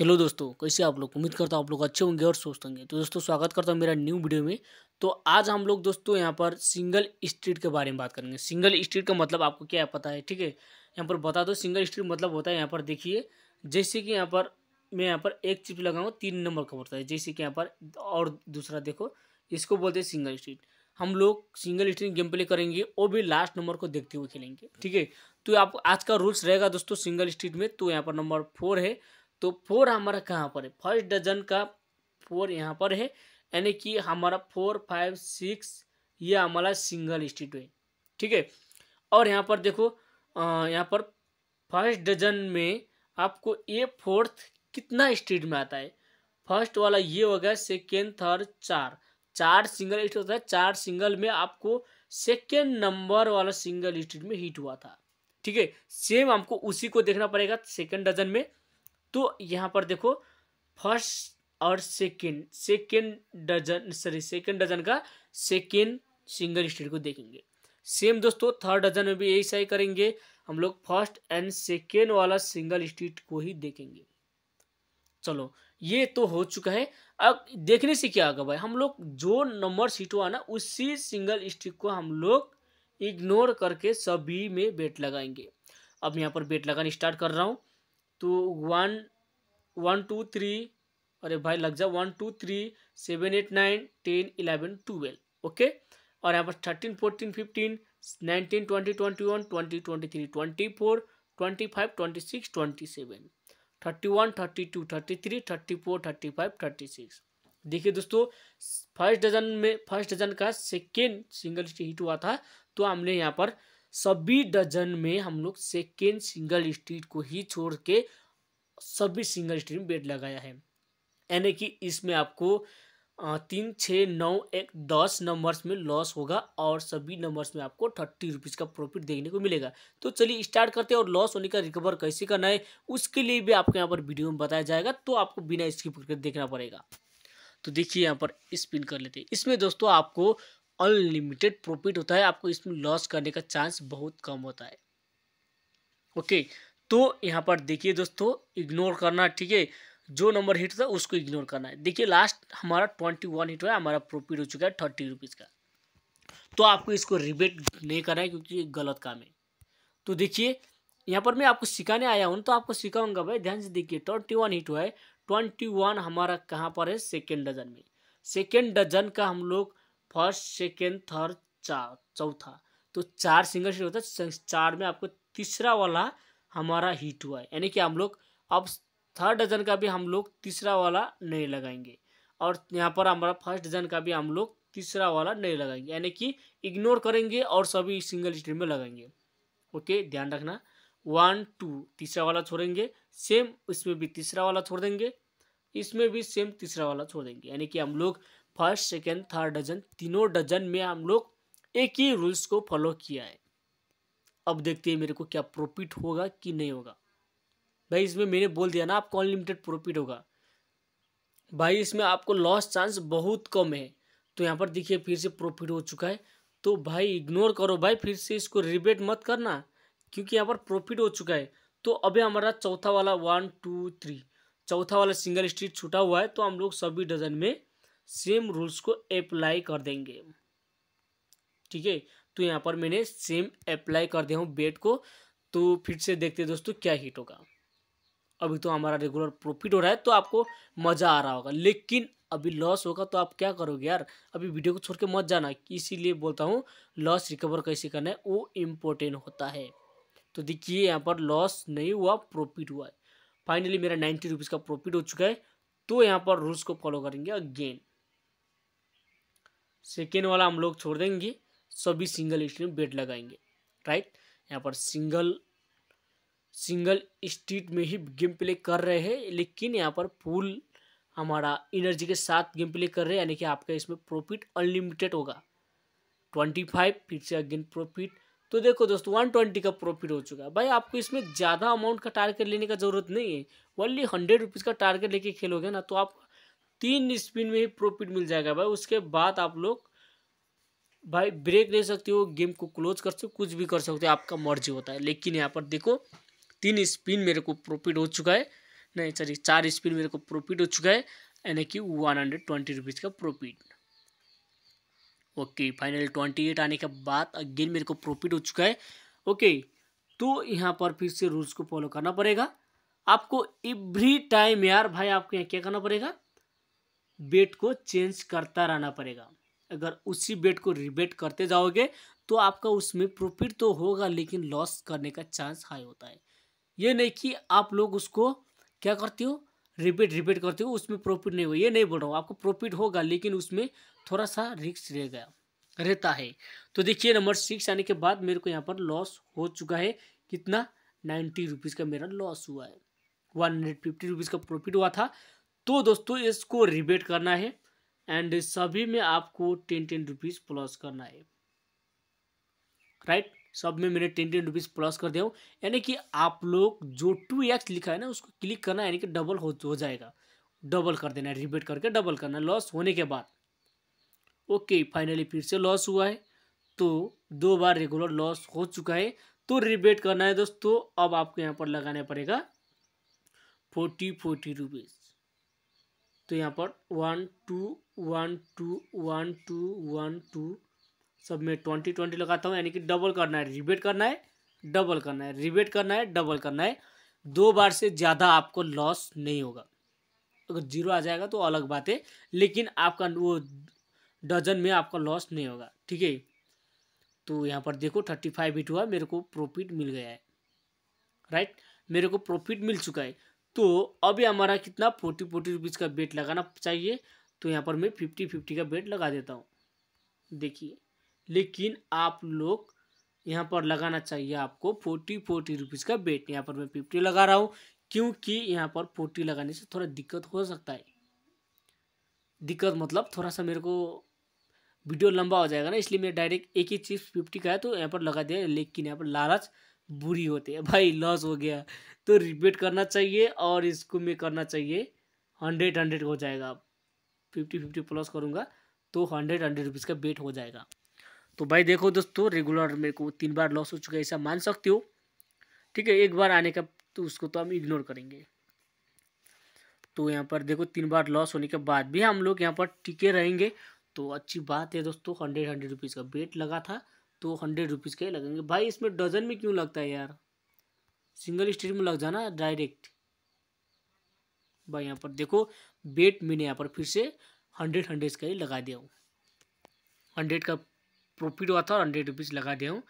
Hello दोस्तों कैसे आप लोग उम्मीद करता हूँ आप लोग अच्छे होंगे और स्वस्थ होंगे तो दोस्तों स्वागत करता हूँ मेरा न्यू वीडियो में तो आज हम लोग दोस्तों यहाँ पर सिंगल स्ट्रीट के बारे में बात करेंगे सिंगल स्ट्रीट का मतलब आपको क्या पता है ठीक है यहाँ पर बता दो सिंगल स्ट्रीट मतलब होता है यहाँ पर देखिए जैसे कि यहाँ पर मैं यहाँ पर एक चिप लगाऊँ तीन नंबर का पड़ता है जैसे कि यहाँ पर और दूसरा देखो इसको बोलते हैं सिंगल स्ट्रीट हम लोग सिंगल स्ट्रीट गेम प्ले करेंगे वो भी लास्ट नंबर को देखते हुए खेलेंगे ठीक है तो आप आज का रूल्स रहेगा दोस्तों सिंगल स्ट्रीट में तो यहाँ पर नंबर फोर है तो फोर हमारा कहाँ पर है फर्स्ट डजन का फोर यहाँ पर है यानी कि हमारा फोर फाइव सिक्स ये हमारा सिंगल स्टेट है ठीक है और यहाँ पर देखो यहाँ पर फर्स्ट डजन में आपको ए फोर्थ कितना स्ट्रीट में आता है फर्स्ट वाला ये हो गया सेकेंड थर्ड चार चार सिंगल स्टेट होता है चार सिंगल में आपको सेकेंड नंबर वाला सिंगल स्ट्रीट में हिट हुआ था ठीक है सेम हमको उसी को देखना पड़ेगा सेकेंड डजन में तो यहाँ पर देखो फर्स्ट और second second dozen sorry second dozen का सेकेंड सिंगल स्टेट को देखेंगे सेम दोस्तों थर्ड डजन में भी यही सही करेंगे हम लोग फर्स्ट एंड सेकेंड वाला सिंगल स्ट्रीट को ही देखेंगे चलो ये तो हो चुका है अब देखने से क्या होगा भाई हम लोग जो नंबर सीट हुआ ना उसी सिंगल स्टिक को हम लोग इग्नोर करके सभी में बेट लगाएंगे अब यहाँ पर बेट लगाना स्टार्ट कर रहा हूँ तो वन वन टू थ्री अरे भाई लग जा one two three seven eight nine ten eleven twelve okay और यहाँ पर thirteen fourteen fifteen nineteen twenty twenty one twenty twenty three twenty four twenty five twenty six twenty seven thirty one thirty two thirty three thirty four thirty five thirty six देखिए दोस्तों first dozen में first dozen का second single hit हुआ था तो हमने यहाँ पर सभी डजन में हम लोग सेकेंड सिंगल स्ट्रीट को ही छोड़ के सभी सिंगल स्ट्रीट में बेड लगाया है यानी कि इसमें आपको तीन छः नौ एक दस नंबर्स में लॉस होगा और सभी नंबर्स में आपको थर्टी रुपीज़ का प्रॉफिट देखने को मिलेगा तो चलिए स्टार्ट करते हैं और लॉस होने का रिकवर कैसे करना है उसके लिए भी आपको यहाँ पर वीडियो में बताया जाएगा तो आपको बिना स्किप करके देखना पड़ेगा तो देखिए यहाँ पर स्पिन कर लेते हैं इसमें दोस्तों आपको अनलिमिटेड प्रॉफिट होता है आपको इसमें लॉस करने का चांस बहुत कम होता है ओके तो यहाँ पर देखिए दोस्तों इग्नोर करना ठीक है जो नंबर हिट था उसको इग्नोर करना है देखिए लास्ट हमारा ट्वेंटी वन हिट हुआ है हमारा प्रॉफिट हो चुका है थर्टी रुपीज़ का तो आपको इसको रिबेट नहीं करना है क्योंकि ये गलत काम है तो देखिए यहाँ पर मैं आपको सिखाने आया हूँ तो आपको सिखाऊंगा भाई ध्यान से देखिए ट्वेंटी वन हिट हुआ है ट्वेंटी वन हमारा कहाँ पर है सेकेंड डजन में सेकेंड डजन का हम लोग फर्स्ट सेकेंड थर्ड चार चौथा तो चार सिंगल सीट होता है चार में आपको तीसरा वाला हमारा हिट हुआ है यानी कि हम लोग अब थर्ड डजन का भी हम लोग तीसरा वाला नहीं लगाएंगे और यहाँ पर हमारा फर्स्ट डजन का भी हम लोग तीसरा वाला नहीं लगाएंगे यानी कि इग्नोर करेंगे और सभी सिंगल स्ट्रीम में लगाएंगे ओके ध्यान रखना वन टू तीसरा वाला छोड़ेंगे सेम इसमें भी तीसरा वाला छोड़ देंगे इसमें भी सेम तीसरा वाला छोड़ देंगे यानी कि हम लोग फर्स्ट सेकेंड थर्ड डजन तीनों डजन में हम लोग एक ही रूल्स को फॉलो किया है अब देखते हैं मेरे को क्या प्रॉफिट होगा कि नहीं होगा भाई इसमें मैंने बोल दिया ना आपको अनलिमिटेड प्रॉफिट होगा भाई इसमें आपको लॉस चांस बहुत कम है तो यहाँ पर देखिए फिर से प्रॉफिट हो चुका है तो भाई इग्नोर करो भाई फिर से इसको रिबेट मत करना क्योंकि यहाँ पर प्रॉफिट हो चुका है तो अभी हमारा चौथा वाला वन टू थ्री चौथा वाला सिंगल स्ट्रीट छूटा हुआ है तो हम लोग सभी डजन में सेम रूल्स को अप्लाई कर देंगे ठीक है तो यहाँ पर मैंने सेम अप्लाई कर दिया हूँ बेट को तो फिर से देखते हैं दोस्तों क्या हिट होगा अभी तो हमारा रेगुलर प्रॉफिट हो रहा है तो आपको मज़ा आ रहा होगा लेकिन अभी लॉस होगा तो आप क्या करोगे यार अभी वीडियो को छोड़ के मत जाना इसीलिए बोलता हूँ लॉस रिकवर कैसे करना है वो इम्पोर्टेंट होता है तो देखिए यहाँ पर लॉस नहीं हुआ प्रॉफिट हुआ है फाइनली मेरा नाइन्टी रुपीज़ का प्रॉफिट हो चुका है तो यहाँ पर रूल्स को फॉलो करेंगे अगेन सेकेंड वाला हम लोग छोड़ देंगे सभी सिंगल स्ट्रीट बेड लगाएंगे राइट यहाँ पर सिंगल सिंगल स्ट्रीट में ही गेम प्ले कर रहे हैं लेकिन यहाँ पर फुल हमारा एनर्जी के साथ गेम प्ले कर रहे हैं यानी कि आपका इसमें प्रॉफिट अनलिमिटेड होगा ट्वेंटी फाइव फिर से अगेन प्रॉफिट तो देखो दोस्तों वन ट्वेंटी का प्रॉफिट हो चुका है भाई आपको इसमें ज़्यादा अमाउंट का टारगेट लेने का ज़रूरत नहीं है ओनली हंड्रेड रुपीज़ का टारगेट लेके खेलोगे ना तो आप तीन स्पिन में ही प्रॉफिट मिल जाएगा भाई उसके बाद आप लोग भाई ब्रेक ले सकते हो गेम को क्लोज कर सकते हो कुछ भी कर सकते हो आपका मर्जी होता है लेकिन यहाँ पर देखो तीन स्पिन मेरे को प्रॉफिट हो चुका है नहीं सॉरी चार स्पिन मेरे को प्रॉफिट हो चुका है यानी कि वन हंड्रेड ट्वेंटी रुपीज़ का profit okay final twenty eight आने के बाद अगेन मेरे को प्रॉफिट हो चुका है ओके तो यहाँ पर फिर से रूल्स को फॉलो करना पड़ेगा आपको एवरी टाइम यार भाई आपको यहाँ क्या करना पड़ेगा बेट को चेंज करता रहना पड़ेगा अगर उसी बेट को रिबेट करते जाओगे तो आपका उसमें प्रॉफिट तो होगा लेकिन लॉस करने का चांस हाई होता है ये नहीं कि आप लोग उसको क्या करते हो रिपीट रिपीट करते हो उसमें प्रॉफिट नहीं हुआ ये नहीं बोल रहा हूँ आपको प्रॉफिट होगा लेकिन उसमें थोड़ा सा रिक्स रह गया रहता है तो देखिए नंबर सिक्स आने के बाद मेरे को यहाँ पर लॉस हो चुका है कितना नाइन्टी रुपीज़ का मेरा लॉस हुआ है वन हंड्रेड फिफ्टी रुपीज़ का प्रॉफिट हुआ था तो दोस्तों इसको रिबेट करना है एंड सभी में आपको टेन टेन रुपीज़ प्लस करना है राइट right? सब में मैंने टेन टेन रुपीज़ प्लस कर दिया हूँ यानी कि आप लोग जो टू एक्स लिखा है ना उसको क्लिक करना यानी कि डबल हो, हो जाएगा डबल कर देना है रिबेट करके डबल करना लॉस होने के बाद ओके फाइनली फिर से लॉस हुआ है तो दो बार रेगुलर लॉस हो चुका है तो रिबेट करना है दोस्तों अब आपको यहाँ पर लगाना पड़ेगा फोर्टी फोर्टी रुपीज़ तो यहाँ पर one two one two one two one two सब में ट्वेंटी ट्वेंटी लगाता हूँ यानी कि डबल करना है रिबेट करना है डबल करना है रिबेट करना है डबल करना है दो बार से ज़्यादा आपको लॉस नहीं होगा अगर जीरो आ जाएगा तो अलग बात है लेकिन आपका वो डजन में आपका लॉस नहीं होगा ठीक है तो यहाँ पर देखो थर्टी फाइव हुआ मेरे को प्रॉफिट मिल गया है राइट मेरे को प्रॉफिट मिल चुका है तो अभी हमारा कितना फोर्टी फोर्टी रुपीज़ का बेट लगाना चाहिए तो यहाँ पर मैं फिफ्टी फिफ्टी का बेट लगा देता हूँ देखिए लेकिन आप लोग यहाँ पर लगाना चाहिए आपको फोर्टी फोर्टी रुपीज़ का बेट यहाँ पर मैं फिफ्टी लगा रहा हूँ क्योंकि यहाँ पर फोर्टी लगाने से थोड़ा दिक्कत हो सकता है दिक्कत मतलब थोड़ा सा मेरे को वीडियो लंबा हो जाएगा ना इसलिए मैं डायरेक्ट एक ही चीज़ फिफ्टी का है तो यहाँ पर लगा दिया लेकिन यहाँ पर लालच बुरी होती है भाई लॉस हो गया तो रिपीट करना चाहिए और इसको मैं करना चाहिए हंड्रेड हंड्रेड हो जाएगा फिफ्टी फिफ्टी प्लस करूँगा तो हंड्रेड हंड्रेड रुपीज़ का बेट हो जाएगा तो भाई देखो दोस्तों रेगुलर मेरे को तीन बार लॉस हो चुका है ऐसा मान सकते हो ठीक है एक बार आने का तो उसको तो हम इग्नोर करेंगे तो यहाँ पर देखो तीन बार लॉस होने के बाद भी हम लोग यहाँ पर टिके रहेंगे तो अच्छी बात है दोस्तों हंड्रेड हंड्रेड रुपीज़ का बेट लगा था तो हंड्रेड रुपीज़ के लगेंगे भाई इसमें डजन में क्यों लगता है यार सिंगल स्ट्रीट में लग जाना डायरेक्ट भाई यहाँ पर देखो बेट मैंने यहाँ पर फिर से हंड्रेड हंड्रेड का ही लगा दिया हूँ हंड्रेड का प्रॉफिट हुआ था और हंड्रेड रुपीज़ लगा दिया हूँ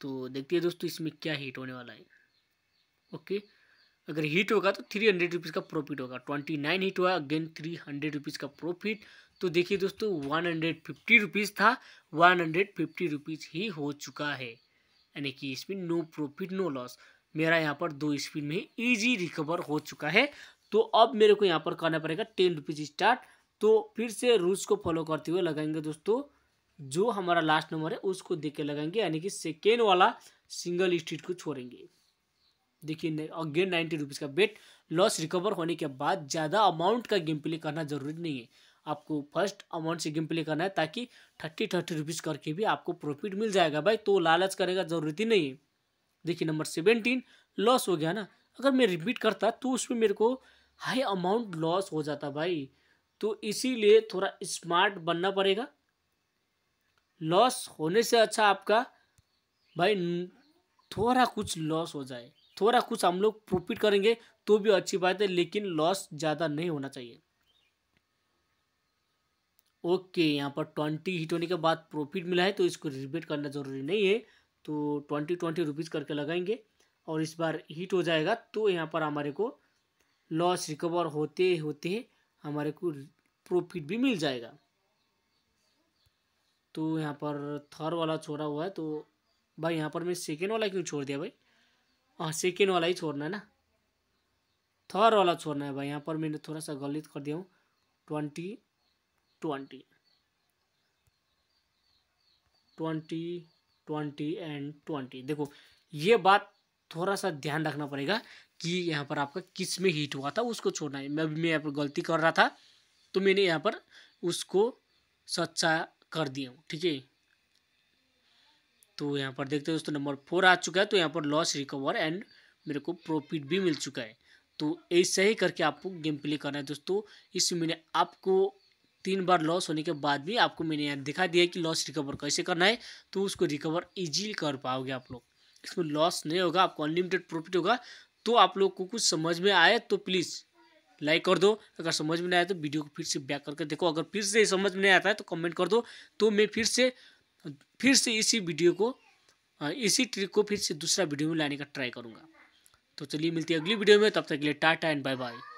तो देखते हैं दोस्तों इसमें क्या हिट होने वाला है ओके अगर हीट होगा तो थ्री हंड्रेड रुपीज़ का प्रॉफिट होगा ट्वेंटी नाइन हीट हुआ अगेन थ्री हंड्रेड रुपीज़ का प्रॉफिट तो देखिए दोस्तों वन हंड्रेड फिफ्टी रुपीज़ था वन हंड्रेड फिफ्टी रुपीज़ ही हो चुका है यानी कि इसमें नो प्रॉफिट नो लॉस मेरा यहाँ पर दो स्पिन में ईजी रिकवर हो चुका है तो अब मेरे को यहाँ पर करना पड़ेगा टेन रुपीज़ स्टार्ट तो फिर से रूल्स को फॉलो करते हुए लगाएंगे दोस्तों जो हमारा लास्ट नंबर है उसको देख के लगाएंगे यानी कि सेकेंड वाला सिंगल स्ट्रीट को छोड़ेंगे देखिए अगेन नाइन्टी रुपीज़ का बेट लॉस रिकवर होने के बाद ज़्यादा अमाउंट का गेम प्ले करना ज़रूरी नहीं है आपको फर्स्ट अमाउंट से गेम प्ले करना है ताकि थर्टी थर्टी रुपीज़ करके भी आपको प्रॉफिट मिल जाएगा भाई तो लालच करेगा ज़रूरत ही नहीं है देखिए नंबर सेवेंटीन लॉस हो गया ना अगर मैं रिपीट करता तो उसमें मेरे को हाई अमाउंट लॉस हो जाता भाई तो इसीलिए थोड़ा स्मार्ट बनना पड़ेगा लॉस होने से अच्छा आपका भाई थोड़ा कुछ लॉस हो जाए थोड़ा कुछ हम लोग प्रॉफिट करेंगे तो भी अच्छी बात है लेकिन लॉस ज़्यादा नहीं होना चाहिए ओके यहाँ पर ट्वेंटी हिट होने के बाद प्रॉफिट मिला है तो इसको रिपीट करना ज़रूरी नहीं है तो ट्वेंटी ट्वेंटी रुपीज़ करके लगाएंगे और इस बार हिट हो जाएगा तो यहाँ पर हमारे को लॉस रिकवर होते होते हमारे को प्रॉफिट भी मिल जाएगा तो यहाँ पर थर्ड वाला छोड़ा हुआ है तो भाई यहाँ पर मैं सेकेंड वाला क्यों छोड़ दिया भाई हाँ सेकेंड वाला ही छोड़ना है ना थर्ड वाला छोड़ना है भाई यहाँ पर मैंने थोड़ा सा गलत कर दिया हूँ twenty twenty twenty twenty and twenty देखो ये बात थोड़ा सा ध्यान रखना पड़ेगा कि यहाँ पर आपका किस में हीट हुआ था उसको छोड़ना है मैं मैं यहाँ पर गलती कर रहा था तो मैंने यहाँ पर उसको सच्चा कर दिया हूँ ठीक है तो यहाँ पर देखते हैं दोस्तों नंबर फोर आ चुका है तो यहाँ पर लॉस रिकवर एंड मेरे को प्रॉफिट भी मिल चुका है तो ऐसे ही करके आपको गेम प्ले करना है दोस्तों इसमें मैंने आपको तीन बार लॉस होने के बाद भी आपको मैंने यहाँ दिखा दिया कि लॉस रिकवर कैसे करना है तो उसको रिकवर इजीली कर पाओगे आप लोग इसमें लॉस नहीं होगा आपको अनलिमिटेड प्रॉफिट होगा तो आप लोग को कुछ समझ में आए तो प्लीज़ लाइक कर दो अगर समझ में नहीं आया तो वीडियो को फिर से बैक करके देखो अगर फिर से समझ में नहीं आता है तो कमेंट कर दो तो मैं फिर से फिर से इसी वीडियो को इसी ट्रिक को फिर से दूसरा वीडियो में लाने का ट्राई करूँगा तो चलिए मिलती है अगली वीडियो में तब तक के लिए टाटा एंड बाय बाय